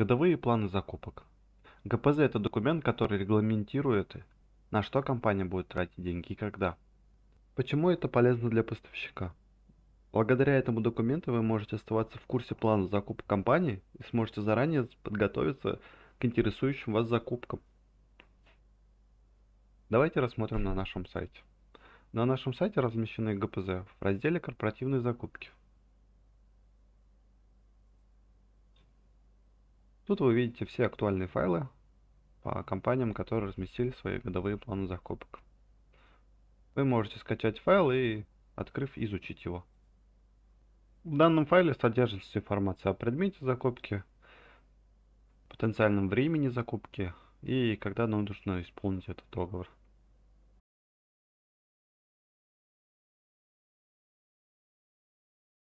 Годовые планы закупок. ГПЗ – это документ, который регламентирует, на что компания будет тратить деньги и когда. Почему это полезно для поставщика? Благодаря этому документу вы можете оставаться в курсе плана закупок компании и сможете заранее подготовиться к интересующим вас закупкам. Давайте рассмотрим на нашем сайте. На нашем сайте размещены ГПЗ в разделе «Корпоративные закупки». Тут вы видите все актуальные файлы по компаниям, которые разместили свои годовые планы закупок. Вы можете скачать файл и, открыв, изучить его. В данном файле содержится информация о предмете закупки, потенциальном времени закупки и когда нам нужно исполнить этот договор.